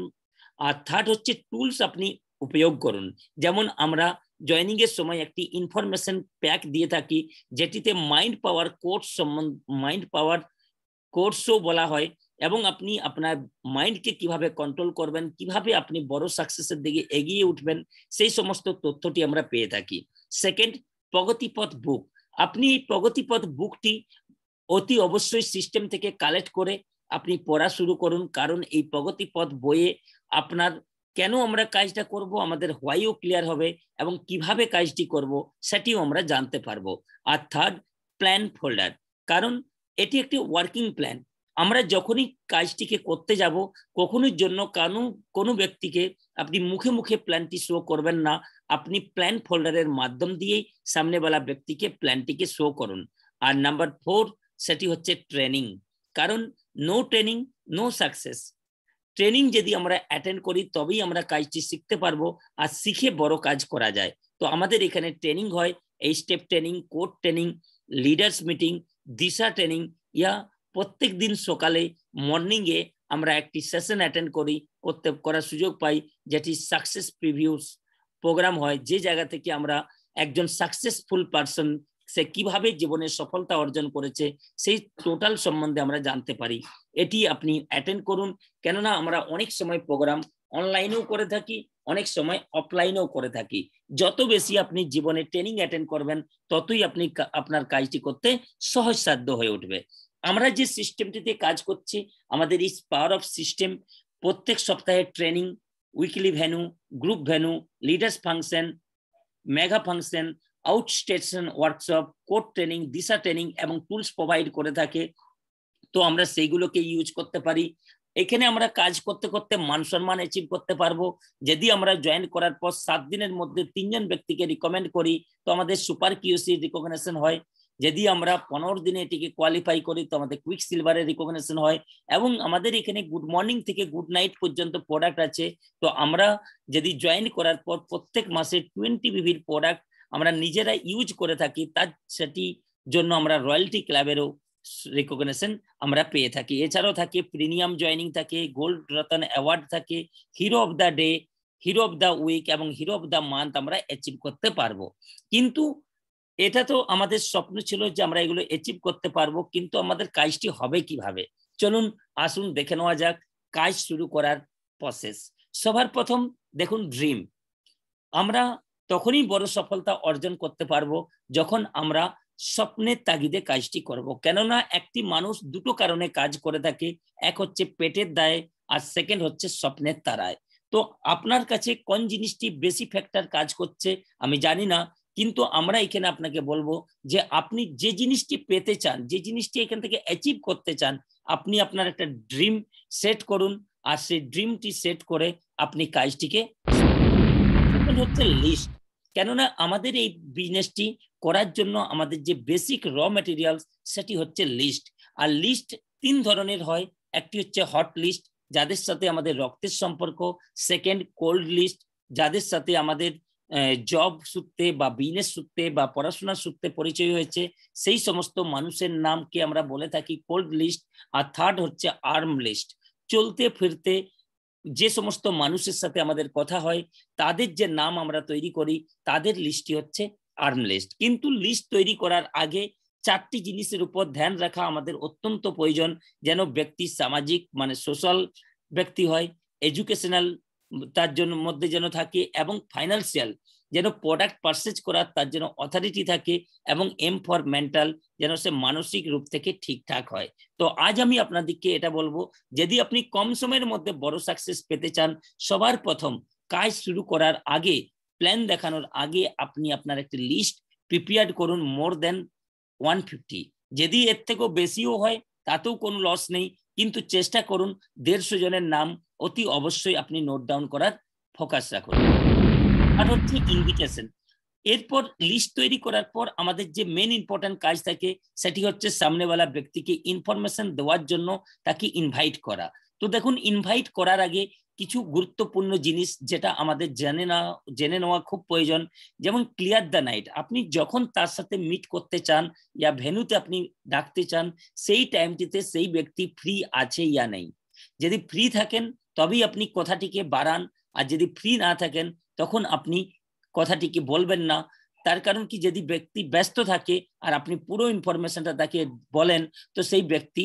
[SPEAKER 1] আর থার্ড হচ্ছে টুলস আপনি উপয়োগ করুন যেমন আমরা জয়নিং এর সময় একটি ইনফরমেশন প্যাক দিয়ে থাকি যেটিতে মাইন্ড পাওয়ার কোর্স সম্বন্ধ মাইন্ড পাওয়ার কোর্সও বলা হয় এবং আপনি আপনার মাইন্ডকে কিভাবে কন্ট্রোল করবেন কিভাবে আপনি বড় সাকসেসের দিকে এগিয়ে উঠবেন সেই সমস্ত তথ্যটি আমরা পেয়ে থাকি সেকেন্ড প্রগতিপথ বুক আপনি এই প্রগতিপথ বুকটি অতি অবশ্যই সিস্টেম থেকে কালেক্ট করে আপনি পড়া শুরু করুন কারণ এই প্রগতিপথ বইয়ে আপনার কেন আমরা কাজটা করব আমাদের হোয়াইও ক্লিয়ার হবে এবং কিভাবে কাজটি করব সেটিও আমরা জানতে পারবো আর থার্ড প্ল্যান ফোল্ডার কারণ এটি একটি ওয়ার্কিং প্ল্যান আমরা যখনই কাজটিকে করতে যাব কখনোর জন্য কানু কোনো ব্যক্তিকে আপনি মুখে মুখে প্ল্যানটি শো করবেন না আপনি প্ল্যান ফোল্ডারের মাধ্যম দিয়েই সামনেওয়ালা ব্যক্তিকে প্ল্যানটিকে শো করুন আর নাম্বার ফোর সেটি হচ্ছে ট্রেনিং কারণ no training no success training যদি আমরা অ্যাটেন্ড করি তবেই আমরা কাজটি শিখতে পারবো আর শিখে বড় কাজ করা যায় তো আমাদের এখানে ট্রেনিং হয় এই step training code training leaders meeting Disha training ইয়া প্রত্যেক দিন সকালে মর্নিংয়ে আমরা একটি সেশন অ্যাটেন্ড করি করতে করার সুযোগ পাই যেটি সাকসেস প্রিভিউস প্রোগ্রাম হয় যে জায়গা থেকে আমরা একজন সাকসেসফুল পারসন সে কিভাবে জীবনে সফলতা অর্জন করেছে সেই টোটাল সম্বন্ধে আমরা জানতে পারি এটি আপনি অ্যাটেন্ড করুন কেননা আমরা অনেক সময় প্রোগ্রাম অনলাইনেও করে থাকি অনেক সময় অফলাইনেও করে থাকি যত বেশি আপনি জীবনে ট্রেনিং অ্যাটেন্ড করবেন ততই আপনি আপনার কাজটি করতে সহজসাধ্য হয়ে উঠবে আমরা যে সিস্টেমটিতে কাজ করছি আমাদের ইস পাওয়ার অফ সিস্টেম প্রত্যেক সপ্তাহে training weekly venue group venue leaders function mega function outstation workshop code training Disha training এবং টুলস প্রোভাইড করে থাকে তো আমরা সেইগুলোকে ইউজ করতে পারি এখানে আমরা কাজ করতে করতে মান সম্মান অ্যাচিভ করতে পারবো যদি আমরা জয়েন করার পর সাত দিনের মধ্যে তিনজন ব্যক্তিকে রিকমেন্ড করি তো আমাদের সুপার কিউসি রিকগনেশন হয় যদি আমরা পনেরো দিনে এটিকে কোয়ালিফাই করি তো আমাদের কুইক সিলভারের রিকগনেশন হয় এবং আমাদের এখানে গুড মর্নিং থেকে গুড নাইট পর্যন্ত প্রোডাক্ট আছে তো আমরা যদি জয়েন করার পর প্রত্যেক মাসে টোয়েন্টি বিভির প্রোডাক্ট আমরা নিজেরা ইউজ করে থাকি তার সেটি জন্য আমরা রয়্যালটি ক্লাবেরও রেকগনেশন আমরা পেয়ে থাকি এছাড়াও থাকে প্রিমিয়াম জয়নিং থাকে গোল্ড রতন অ্যাওয়ার্ড থাকে hero of the day hero of the week এবং হিরো অফ দ্য মান্থ আমরা অ্যাচিভ করতে পারবো কিন্তু এটা তো আমাদের স্বপ্ন ছিল যে আমরা এগুলো অ্যাচিভ করতে পারবো কিন্তু আমাদের কাজটি হবে কিভাবে চলুন আসুন দেখে নেওয়া যাক কাজ শুরু করার প্রসেস সবার প্রথম দেখুন ড্রিম আমরা তখনই বড় সফলতা অর্জন করতে পারবো যখন আমরা স্বপ্নের তাগিদে কাজটি করব কেননা একটি মানুষ দুটো কারণে কাজ করে থাকে এক হচ্ছে পেটের দায়ে আর সেকেন্ড হচ্ছে স্বপ্নের তারায় তো আপনার কাছে কোন জিনিসটি বেশি ফ্যাক্টর কাজ করছে আমি জানি না কিন্তু আমরা এখানে আপনাকে বলবো যে আপনি যে জিনিসটি পেতে চান যে জিনিসটি এখান থেকে অ্যাচিভ করতে চান আপনি আপনার একটা ড্রিম সেট করুন আর সেই ড্রিমটি সেট করে আপনি কাজটিকে হচ্ছে লিস্ট কেননা আমাদের এই বিজনেসটি করার জন্য আমাদের যে বেসিক র ম্যাটেরিয়ালস সেটি হচ্ছে লিস্ট আর লিস্ট তিন ধরনের হয় একটি হচ্ছে হট লিস্ট যাদের সাথে আমাদের রক্তের সম্পর্ক সেকেন্ড কোল্ড লিস্ট যাদের সাথে আমাদের জব সূত্রে বা বিজনেস সূত্রে বা পড়াশোনার সূত্রে পরিচয় হয়েছে সেই সমস্ত মানুষের নামকে আমরা বলে থাকি কোল্ড লিস্ট আর থার্ড হচ্ছে আর্ম লিস্ট চলতে ফিরতে যে সমস্ত মানুষের সাথে আমাদের কথা হয় তাদের যে নাম আমরা তৈরি করি তাদের লিস্টটি হচ্ছে আর্ম লিস্ট কিন্তু লিস্ট তৈরি করার আগে চারটি জিনিসের উপর ধ্যান রাখা আমাদের অত্যন্ত প্রয়োজন যেন ব্যক্তি সামাজিক মানে সোশ্যাল ব্যক্তি হয় এডুকেশনাল তার জন্য মধ্যে যেন থাকে এবং ফাইন্যান্সিয়াল যেন প্রোডাক্ট পারচেজ করার তার যেন অথরিটি থাকে এবং এম ফর মেন্টাল যেন সে মানসিক রূপ থেকে ঠিকঠাক হয় তো আজ আমি আপনাদেরকে এটা বলবো যদি আপনি কম সময়ের মধ্যে বড় সাকসেস পেতে চান সবার প্রথম কাজ শুরু করার আগে প্ল্যান দেখানোর আগে আপনি আপনার একটি লিস্ট প্রিপেয়ার্ড করুন মোর দেন ওয়ান ফিফটি যদি এর থেকেও বেশিও হয় তাতেও কোনো লস নেই কিন্তু চেষ্টা করুন দেড়শো জনের নাম অতি অবশ্যই আপনি নোট ডাউন করার ফোকাস রাখুন আর হচ্ছে ইনভিটেশন এরপর লিস্ট তৈরি করার পর আমাদের যে মেন ইম্পর্টেন্ট কাজ থাকে সেটি হচ্ছে সামনেওয়ালা ব্যক্তিকে ইনফরমেশন দেওয়ার জন্য তাকে ইনভাইট করা তো দেখুন ইনভাইট করার আগে কিছু গুরুত্বপূর্ণ জিনিস যেটা আমাদের জেনে না জেনে নেওয়া খুব প্রয়োজন যেমন ক্লিয়ার দ্য নাইট আপনি যখন তার সাথে মিট করতে চান ইয়া ভেনুতে আপনি ডাকতে চান সেই টাইমটিতে সেই ব্যক্তি ফ্রি আছে ইয়া নেই যদি ফ্রি থাকেন তবেই আপনি কথাটিকে বাড়ান আর যদি ফ্রি না থাকেন তখন আপনি কথাটিকে বলবেন না তার কারণ কি যদি ব্যক্তি ব্যস্ত থাকে আর আপনি পুরো ইনফরমেশনটা তাকে বলেন তো সেই ব্যক্তি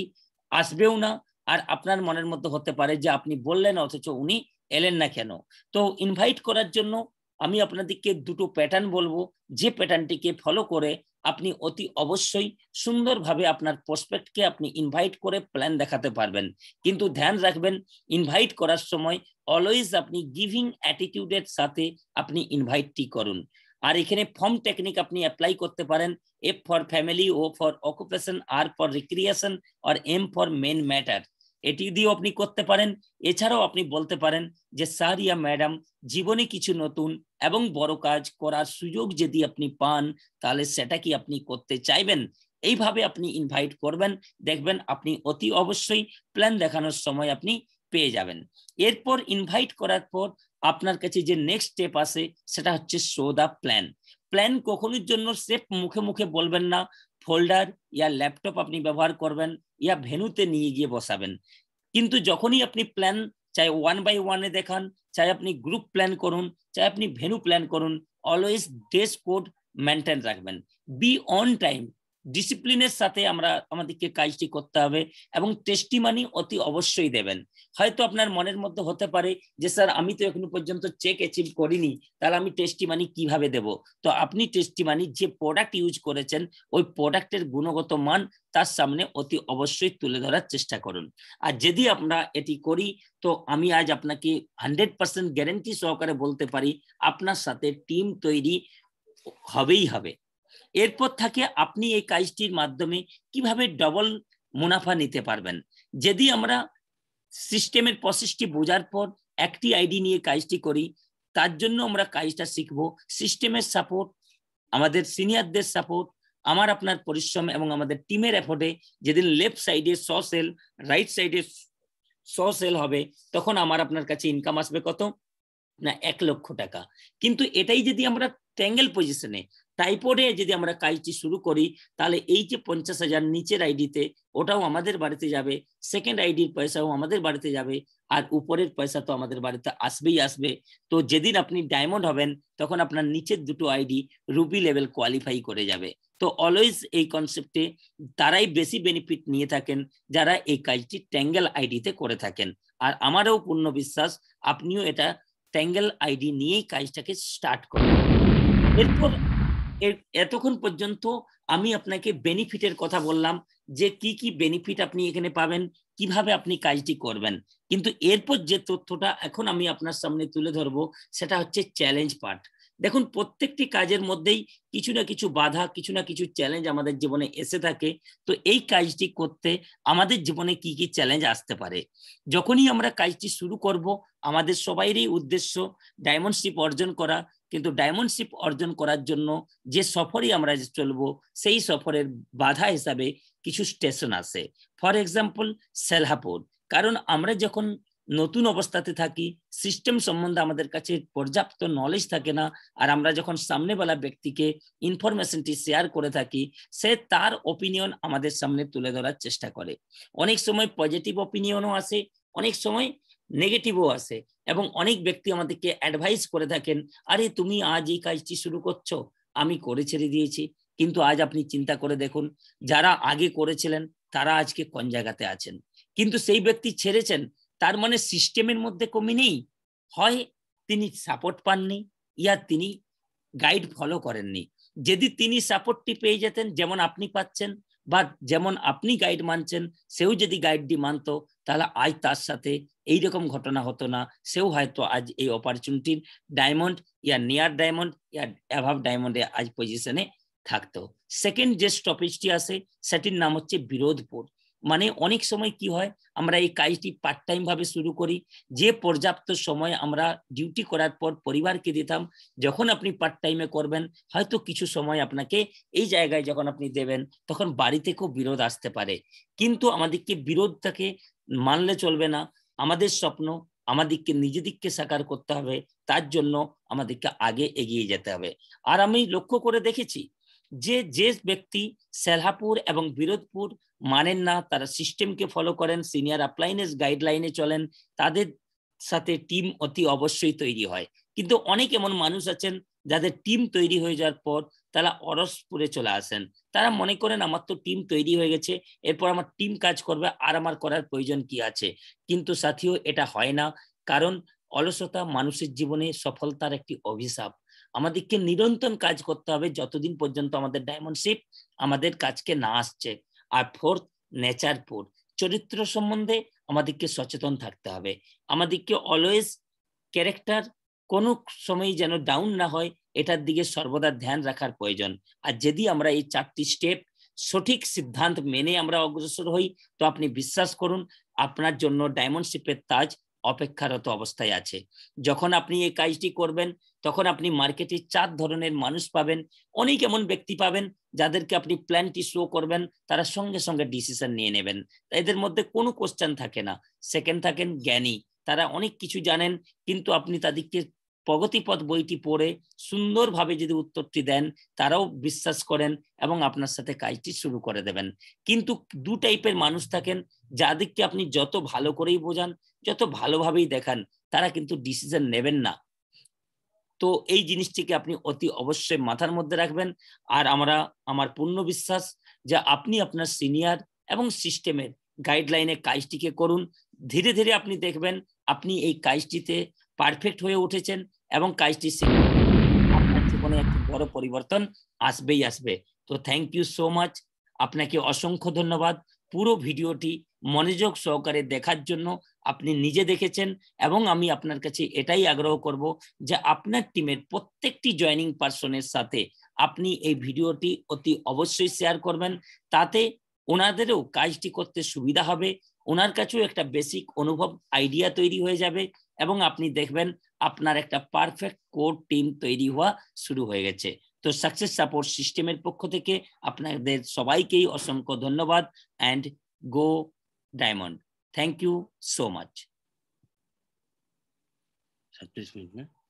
[SPEAKER 1] আসবেও না আর আপনার মনের মধ্যে হতে পারে যে আপনি বললেন অথচ উনি এলেন না কেন তো ইনভাইট করার জন্য আমি আপনাদেরকে দুটো প্যাটার্ন বলবো যে প্যাটার্নটিকে ফলো করে আপনি অতি অবশ্যই সুন্দরভাবে আপনার প্রসপেক্টকে আপনি ইনভাইট করে প্ল্যান দেখাতে পারবেন কিন্তু ধ্যান রাখবেন ইনভাইট করার সময় অলওয়েজ আপনি গিভিং অ্যাটিটিউডের সাথে আপনি ইনভাইটটি করুন আর এখানে ফর্ম টেকনিক আপনি অ্যাপ্লাই করতে পারেন F for family O for occupation আর ফর রিক্রিয়েশন আর এম ফর মেন ম্যাটার এটি দিয়েও আপনি করতে পারেন এছাড়াও আপনি বলতে পারেন যে স্যার ইয়া ম্যাডাম জীবনে কিছু নতুন এবং বড় কাজ করার সুযোগ যদি আপনি পান তাহলে সেটা কি আপনি করতে চাইবেন এইভাবে আপনি ইনভাইট করবেন দেখবেন আপনি অতি অবশ্যই প্ল্যান দেখানোর সময় আপনি পেয়ে যাবেন এরপর ইনভাইট করার পর আপনার কাছে যে নেক্সট স্টেপ আসে সেটা হচ্ছে শো দ্য প্ল্যান প্ল্যান কখনোর জন্য সেফ মুখে মুখে বলবেন না ফোল্ডার ইয়া ল্যাপটপ আপনি ব্যবহার করবেন ইয়া ভেনুতে নিয়ে গিয়ে বসাবেন কিন্তু যখনই আপনি প্ল্যান চাই ওয়ান বাই ওয়ানে দেখান চাই আপনি গ্রুপ প্ল্যান করুন চাই আপনি ভেনু প্ল্যান করুন অলওয়েজ ড্রেস কোড মেনটেন রাখবেন বি অন টাইম ডিসিপ্লিনের সাথে আমরা আমাদেরকে কাজটি করতে হবে এবং টেস্টিমানি অতি অবশ্যই দেবেন হয়তো আপনার মনের মধ্যে হতে পারে যে স্যার আমি তো এখনো পর্যন্ত চেক অ্যাচিভ করিনি তাহলে আমি টেস্টিমানি কিভাবে দেব তো আপনি টেস্টিমানি যে প্রোডাক্ট ইউজ করেছেন ওই প্রোডাক্টের গুণগত মান তার সামনে অতি অবশ্যই তুলে ধরার চেষ্টা করুন আর যদি আমরা এটি করি তো আমি আজ আপনাকে হান্ড্রেড পার্সেন্ট গ্যারেন্টি সহকারে বলতে পারি আপনার সাথে টিম তৈরি হবেই হবে এরপর থাকে আপনি এই কাজটির মাধ্যমে কিভাবে ডবল মুনাফা নিতে পারবেন যদি আমরা সিস্টেমের প্রসেসটি বোঝার পর একটি আইডি নিয়ে কাজটি করি তার জন্য আমরা কাজটা শিখব সিস্টেমের সাপোর্ট আমাদের সিনিয়রদের সাপোর্ট আমার আপনার পরিশ্রম এবং আমাদের টিমের এফোর্টে যেদিন লেফট সাইডে স সেল রাইট সাইডে স সেল হবে তখন আমার আপনার কাছে ইনকাম আসবে কত না এক লক্ষ টাকা কিন্তু এটাই যদি আমরা ট্যাঙ্গেল পজিশনে টাইপোডে যদি আমরা কাজটি শুরু করি তাহলে এই যে পঞ্চাশ হাজার নিচের আইডিতে ওটাও আমাদের বাড়িতে যাবে সেকেন্ড আইডির পয়সাও আমাদের বাড়িতে যাবে আর উপরের পয়সা তো আমাদের বাড়িতে আসবেই আসবে তো যেদিন আপনি ডায়মন্ড হবেন তখন আপনার নিচের দুটো আইডি রুপি লেভেল কোয়ালিফাই করে যাবে তো অলওয়েজ এই কনসেপ্টে তারাই বেশি বেনিফিট নিয়ে থাকেন যারা এই কাজটি ট্যাঙ্গেল আইডিতে করে থাকেন আর আমারও পূর্ণ বিশ্বাস আপনিও এটা ট্যাঙ্গেল আইডি নিয়েই কাজটাকে স্টার্ট করেন এরপর এতক্ষণ পর্যন্ত আমি আপনাকে বেনিফিটের কথা বললাম যে কি কি বেনিফিট আপনি এখানে পাবেন কিভাবে আপনি কাজটি করবেন কিন্তু এরপর যে তথ্যটা এখন আমি আপনার সামনে তুলে ধরবো সেটা হচ্ছে চ্যালেঞ্জ পার্ট দেখুন প্রত্যেকটি কাজের মধ্যেই কিছু না কিছু বাধা কিছু না কিছু চ্যালেঞ্জ আমাদের জীবনে এসে থাকে তো এই কাজটি করতে আমাদের জীবনে কি কি চ্যালেঞ্জ আসতে পারে যখনই আমরা কাজটি শুরু করব আমাদের সবাইরই উদ্দেশ্য ডায়মন্ডশিপ অর্জন করা কিন্তু ডায়মন্ডশিপ অর্জন করার জন্য যে সফরই আমরা চলব সেই সফরের বাধা হিসাবে কিছু স্টেশন আছে ফর এক্সাম্পল সেলহাপুর কারণ আমরা যখন নতুন অবস্থাতে থাকি সিস্টেম সম্বন্ধে আমাদের কাছে পর্যাপ্ত নলেজ থাকে না আর আমরা যখন সামনেবেলা ব্যক্তিকে ইনফরমেশনটি শেয়ার করে থাকি সে তার অপিনিয়ন আমাদের সামনে তুলে ধরার চেষ্টা করে অনেক সময় পজিটিভ অপিনিয়নও আসে অনেক সময় নেগেটিভও আছে এবং অনেক ব্যক্তি আমাদেরকে অ্যাডভাইস করে থাকেন আরে তুমি আজ এই কাজটি শুরু করছো আমি করে ছেড়ে দিয়েছি কিন্তু আজ আপনি চিন্তা করে দেখুন যারা আগে করেছিলেন তারা আজকে কোন জায়গাতে আছেন কিন্তু সেই ব্যক্তি ছেড়েছেন তার মানে সিস্টেমের মধ্যে কমি নেই হয় তিনি সাপোর্ট পাননি ইয়া তিনি গাইড ফলো করেননি যদি তিনি সাপোর্টটি পেয়ে যেতেন যেমন আপনি পাচ্ছেন বা যেমন আপনি গাইড মানছেন সেও যদি গাইডটি মানত তাহলে আজ তার সাথে এই রকম ঘটনা হতো না সেও হয়তো আজ এই অপরচুনিটির ডায়মন্ড ইয়া নিয়ার ডায়মন্ড ইয়া অ্যাভাব ডায়মন্ডে আজ পজিশনে থাকতো সেকেন্ড যে স্টপেজটি আসে সেটির নাম হচ্ছে বিরোধপুর মানে অনেক সময় কি হয় আমরা এই কাজটি পার্ট টাইম ভাবে শুরু করি যে পর্যাপ্ত সময় আমরা ডিউটি করার পর পরিবারকে দিতাম যখন আপনি পার্ট টাইমে করবেন হয়তো কিছু সময় আপনাকে এই জায়গায় যখন আপনি দেবেন তখন বাড়িতে খুব বিরোধ আসতে পারে কিন্তু আমাদেরকে বিরোধটাকে মানলে চলবে না আমাদের স্বপ্ন আমাদেরকে নিজেদিককে সাকার করতে হবে তার জন্য আমাদেরকে আগে এগিয়ে যেতে হবে আর আমি লক্ষ্য করে দেখেছি যে যে ব্যক্তি সেলহাপুর এবং বিরোধপুর মানেন না তারা সিস্টেমকে ফলো করেন সিনিয়র অ্যাপ্লাইনেস গাইডলাইনে চলেন তাদের সাথে টিম অতি অবশ্যই তৈরি হয় কিন্তু অনেক এমন মানুষ আছেন যাদের টিম তৈরি হয়ে যাওয়ার পর তারা অরসপুরে চলে আসেন তারা মনে করেন আমার তো টিম তৈরি হয়ে গেছে এরপর আমার টিম কাজ করবে আর আমার করার প্রয়োজন কি আছে কিন্তু সাথীও এটা হয় না কারণ অলসতা মানুষের জীবনে সফলতার একটি অভিশাপ আমাদেরকে নিরন্তর কাজ করতে হবে যতদিন পর্যন্ত আমাদের ডায়মন্ড শিপ আমাদের কাজকে না আসছে আর ফোর্থ নেচার ফোর্থ চরিত্র সম্বন্ধে আমাদেরকে সচেতন থাকতে হবে আমাদেরকে অলওয়েজ ক্যারেক্টার কোনো সময় যেন ডাউন না হয় এটার দিকে সর্বদা ধ্যান রাখার প্রয়োজন আর যদি আমরা এই চারটি স্টেপ সঠিক সিদ্ধান্ত মেনে আমরা অগ্রসর হই তো আপনি বিশ্বাস করুন আপনার জন্য ডায়মন্ডশিপের তাজ অপেক্ষারত অবস্থায় আছে যখন আপনি এই কাজটি করবেন তখন আপনি মার্কেটে চার ধরনের মানুষ পাবেন অনেক এমন ব্যক্তি পাবেন যাদেরকে আপনি প্ল্যানটি শো করবেন তারা সঙ্গে সঙ্গে ডিসিশন নিয়ে নেবেন এদের মধ্যে কোনো কোশ্চেন থাকে না সেকেন্ড থাকেন জ্ঞানী তারা অনেক কিছু জানেন কিন্তু আপনি তাদেরকে প্রগতিপথ বইটি পড়ে সুন্দরভাবে যদি উত্তরটি দেন তারাও বিশ্বাস করেন এবং আপনার সাথে কাজটি শুরু করে দেবেন কিন্তু দু টাইপের মানুষ থাকেন যাদেরকে আপনি যত ভালো করেই বোঝান যত ভালোভাবেই দেখান তারা কিন্তু ডিসিশন নেবেন না তো এই জিনিসটিকে আপনি অতি অবশ্যই মাথার মধ্যে রাখবেন আর আমরা আমার পূর্ণ বিশ্বাস যে আপনি আপনার সিনিয়র এবং সিস্টেমের গাইডলাইনে কাজটিকে করুন ধীরে ধীরে আপনি দেখবেন আপনি এই কাজটিতে পারফেক্ট হয়ে উঠেছেন এবং কাজটি আপনার জীবনে একটি বড় পরিবর্তন আসবেই আসবে তো থ্যাংক ইউ সো মাচ আপনাকে অসংখ্য ধন্যবাদ পুরো ভিডিওটি মনোযোগ সহকারে দেখার জন্য আপনি নিজে দেখেছেন এবং আমি আপনার কাছে এটাই আগ্রহ করব যে আপনার টিমের প্রত্যেকটি জয়নিং পার্সনের সাথে আপনি এই ভিডিওটি অতি অবশ্যই শেয়ার করবেন তাতে ওনাদেরও কাজটি করতে সুবিধা হবে ওনার কাছেও একটা বেসিক অনুভব আইডিয়া তৈরি হয়ে যাবে এবং আপনি দেখবেন আপনার একটা পারফেক্ট কোর টিম তৈরি হওয়া শুরু হয়ে গেছে তো সাকসেস সাপোর্ট সিস্টেমের পক্ষ থেকে আপনাদের সবাইকেই অসংখ্য ধন্যবাদ and go diamond thank you so much minute না